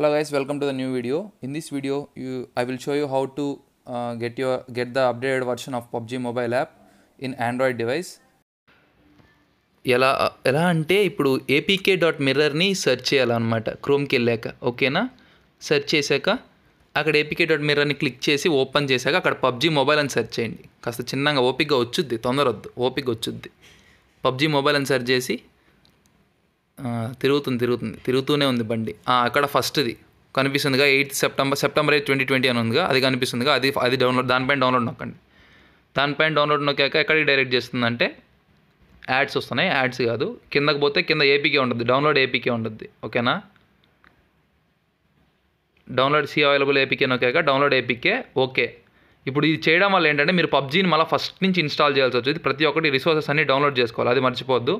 hello guys welcome to the new video in this video you, i will show you how to uh, get your get the updated version of pubg mobile app in android device ఎలా ఎలా అంటే ఇప్పుడు APK dot మిర్రర్ని search చేయాలన్నమాట క్రోమ్కి వెళ్ళాక ఓకేనా search చేశాక అక్కడ APK dot మిర్రర్ని క్లిక్ చేసి ఓపెన్ చేశాక అక్కడ పబ్జీ మొబైల్ అని సెర్చ్ చేయండి కాస్త చిన్నగా ఓపిక్గా వచ్చుద్ది తొందర వద్దు ఓపిక్గా వచ్చుద్ది పబ్జీ మొబైల్ అని సెర్చ్ చేసి తిరుగుతుంది తిరుగుతుంది తిరుగుతూనే ఉంది బండి అక్కడ ఫస్ట్ది కనిపిస్తుందిగా eighth September September eighth twenty twenty అని ఉందిగా అది కనిపిస్తుందిగా అది అది డౌన్లోడ్ దానిపైన డౌన్లోడ్ నొక్కండి దానిపైన డౌన్లోడ్ నొక్కాక ఎక్కడికి డైరెక్ట్ చేస్తుందంటే యాడ్స్ వస్తున్నాయి యాడ్స్ కాదు కిందకి పోతే కింద ఏపీకే ఉంటుంది డౌన్లోడ్ ఏపీకే ఉంటుంది ఓకేనా డౌన్లోడ్ సీ అవైలబుల్ ఏపీకే నొక్కాక డౌన్లోడ్ ఏపీకే ఓకే ఇప్పుడు ఇది చేయడం వల్ల ఏంటంటే మీరు పబ్జీని మళ్ళీ ఫస్ట్ నుంచి ఇన్స్టాల్ చేయాల్సి వచ్చింది ప్రతి ఒక్కటి రిసోర్సెస్ అన్ని డౌన్లోడ్ చేసుకోవాలి అది మర్చిపోవద్దు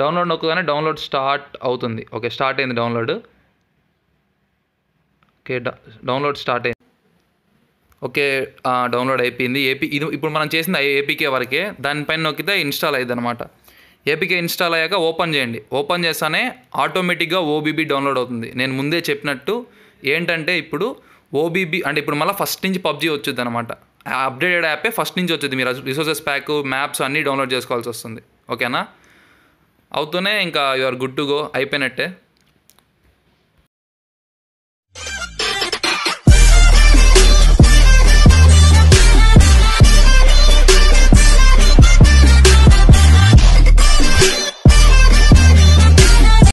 డౌన్లోడ్ నొక్కగానే డౌన్లోడ్ స్టార్ట్ అవుతుంది ఓకే స్టార్ట్ అయింది డౌన్లోడ్ ఓకే డౌన్లోడ్ స్టార్ట్ అయింది ఓకే డౌన్లోడ్ అయిపోయింది ఏపీ ఇది ఇప్పుడు మనం చేసింది ఏపీకే వరకే దానిపైన నొక్కితే ఇన్స్టాల్ అయ్యింది అనమాట ఏపీకే ఇన్స్టాల్ అయ్యాక ఓపెన్ చేయండి ఓపెన్ చేస్తానే ఆటోమేటిక్గా ఓబీబీ డౌన్లోడ్ అవుతుంది నేను ముందే చెప్పినట్టు ఏంటంటే ఇప్పుడు ఓబీబీ అంటే ఇప్పుడు మళ్ళీ ఫస్ట్ నుంచి పబ్జీ వచ్చింది అనమాట అప్డేటెడ్ యాపే ఫస్ట్ నుంచి వచ్చింది మీరు రిసోర్సెస్ ప్యాక్ మ్యాప్స్ అన్నీ డౌన్లోడ్ చేసుకోవాల్సి వస్తుంది ఓకేనా అవుతూనే ఇంకా you are good to go అయిపోయినట్టే